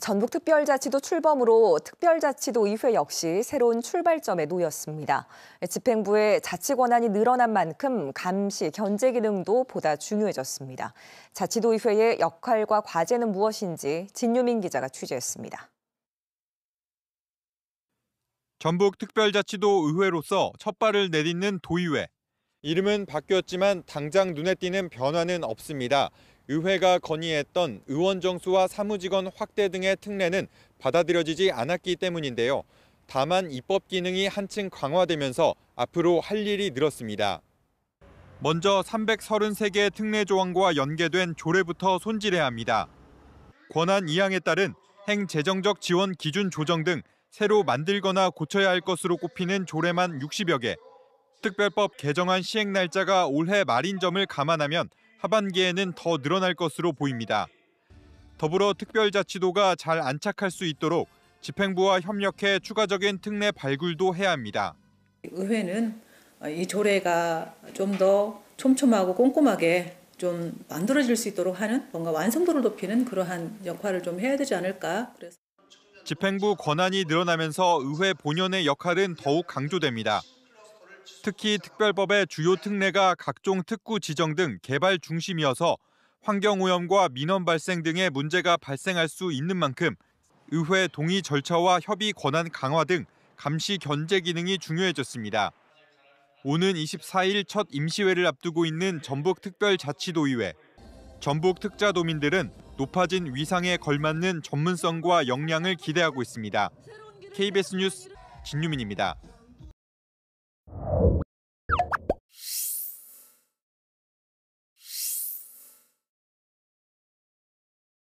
전북특별자치도 출범으로 특별자치도 의회 역시 새로운 출발점에 놓였습니다. 집행부의 자치 권한이 늘어난 만큼 감시, 견제 기능도 보다 중요해졌습니다. 자치도 의회의 역할과 과제는 무엇인지 진유민 기자가 취재했습니다. 전북특별자치도 의회로서 첫 발을 내딛는 도의회. 이름은 바뀌었지만 당장 눈에 띄는 변화는 없습니다. 의회가 건의했던 의원 정수와 사무직원 확대 등의 특례는 받아들여지지 않았기 때문인데요. 다만 입법 기능이 한층 강화되면서 앞으로 할 일이 늘었습니다. 먼저 333개의 특례 조항과 연계된 조례부터 손질해야 합니다. 권한 이항에 따른 행재정적 지원 기준 조정 등 새로 만들거나 고쳐야 할 것으로 꼽히는 조례만 60여 개. 특별법 개정안 시행 날짜가 올해 말인 점을 감안하면 하반기에는 더 늘어날 것으로 보입니다. 더불어 특별자치도가 잘 안착할 수 있도록 집행부와 협력해 추가적인 특례 발굴도 해야 합니다. 의회는 어, 이 조례가 좀 더 촘촘하고 꼼꼼하게 좀 만들어질 수 있도록 하는 뭔가 완성도를 높이는 그러한 역할을 좀 해야 되지 않을까. 그래서. 집행부 권한이 늘어나면서 의회 본연의 역할은 더욱 강조됩니다. 특히 특별법의 주요 특례가 각종 특구 지정 등 개발 중심이어서 환경오염과 민원 발생 등의 문제가 발생할 수 있는 만큼 의회 동의 절차와 협의 권한 강화 등 감시 견제 기능이 중요해졌습니다. 오는 24일 첫 임시회를 앞두고 있는 전북특별자치도의회. 전북특자도민들은 높아진 위상에 걸맞는 전문성과 역량을 기대하고 있습니다. KBS 뉴스 진유민입니다.